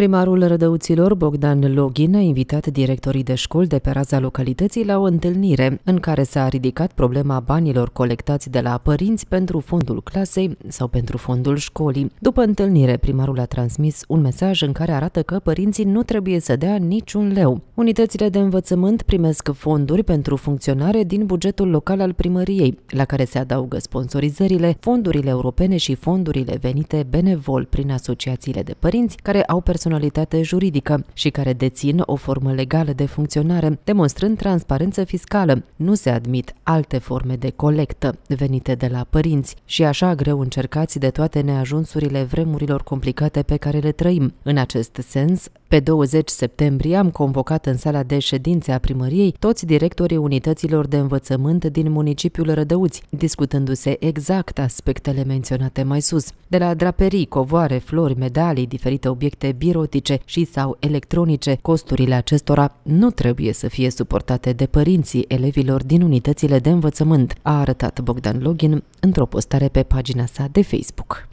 Primarul Rădăuților, Bogdan Loghin, a invitat directorii de școli de pe raza localității la o întâlnire în care s-a ridicat problema banilor colectați de la părinți pentru fondul clasei sau pentru fondul școlii. După întâlnire, primarul a transmis un mesaj în care arată că părinții nu trebuie să dea niciun leu. Unitățile de învățământ primesc fonduri pentru funcționare din bugetul local al primăriei, la care se adaugă sponsorizările, fondurile europene și fondurile venite benevol prin asociațiile de părinți care au personal personalitate juridică și care dețin o formă legală de funcționare, demonstrând transparență fiscală. Nu se admit alte forme de colectă venite de la părinți și așa greu încercați de toate neajunsurile vremurilor complicate pe care le trăim. În acest sens, pe 20 septembrie am convocat în sala de ședințe a primăriei toți directorii unităților de învățământ din municipiul Rădăuți, discutându-se exact aspectele menționate mai sus. De la draperii, covoare, flori, medalii, diferite obiecte biro erotice și sau electronice, costurile acestora nu trebuie să fie suportate de părinții elevilor din unitățile de învățământ, a arătat Bogdan Login într-o postare pe pagina sa de Facebook.